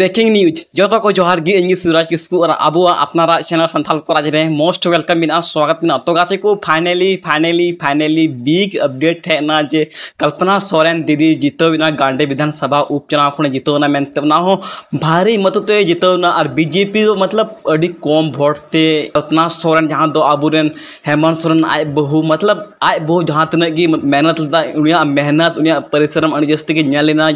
breaking news जो को जोहार गे इंगी सूरज किसकू और अब अपना चैनल संथाल को रहे मोस्ट वेलकम मेरा स्वागत मेरा तो गाते को finally finally finally big update है ना जे कल्पना सोरेन दीदी जितना गांडे विधानसभा उपचुनाव को ना मनते भारी मतते जितना और बीजेपी तो मतलब अभी कम भोटते कल्पना सोरेन जहां दो अब हेमंत सोरेन आज बहु मतलब आज जहां जहाँ की मेहनत लेता मेहनत परिश्रम जस्ती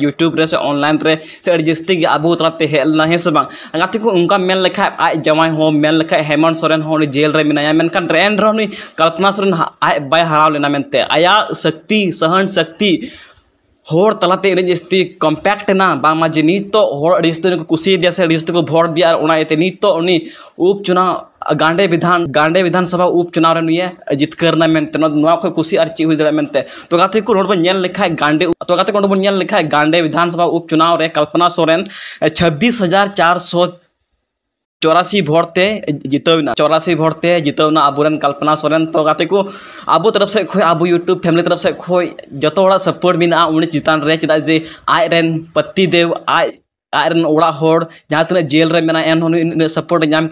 यूट्यूब से ऑनलाइन से जस्ती अब तेहेलनाबाते उनका लेखा आज जवान हेमंत सोरेन जेल मेखान एन रहा नुई कल्पना सोरेन आज बै लेना लेनाते आया शक्ति सहन शक्ति हर तलाते इन जस्ती कम्पैक्टना बामा जी नित तो कुछ से भोट दिए नित तो उपचुनाव गांडे विधान गांडे विधानसभा उपचुनाव जितकरना मेंते कुछ और चीज हुई तो गाते लिखा गांडे तो गाते बन लिखा गांडे विधानसभा उपचुनाव कल्पना सोरेन छब्बीस हजार चार सौ चौरासी भोटते जितवना चौरासी भोटते जितवना अब कल्पना सोरेन तो गाते को अब तरफ से खो अब यूट्यूब फैमिली तरफ से खो जो सपोर्ट मे उन चितान चेदा जे आज पत्ती देव आज आज जेल सपोर्ट नाम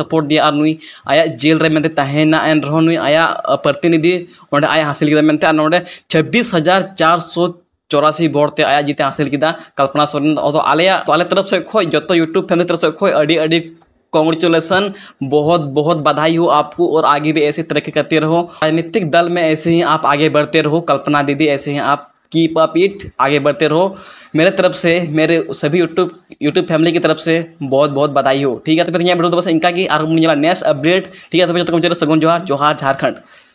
सपोर्ट दिए नुई आया जेल नुई आया प्रतिनिधि आया हासिल छब्बीस हजार चार सौ चौरासी भोटते आया जीते हासिल कल्पना सोरेन तो आल तो तरफ सब जो यूट्यूब फैमिली तरफ सब कॉन्ग्रेचुलेसन बहुत बहुत बधाई हो आपको और आगे भी ऐसे तरक्की करते रहो राजनीतिक दल में ऐसे ही आप आगे बढ़ते रहो कल्पना दीदी ऐसे ही आप कीप अप इट आगे बढ़ते रहो मेरे तरफ से मेरे सभी यूट्यूब यूट्यूब फैमिली की तरफ से बहुत बहुत बधाई हो ठीक है तो फिर यहाँ बैठो तो बस इनका की आरोप नेक्स्ट अपडेट ठीक है तो फिर तो सगुन जोहार जोहार झारखंड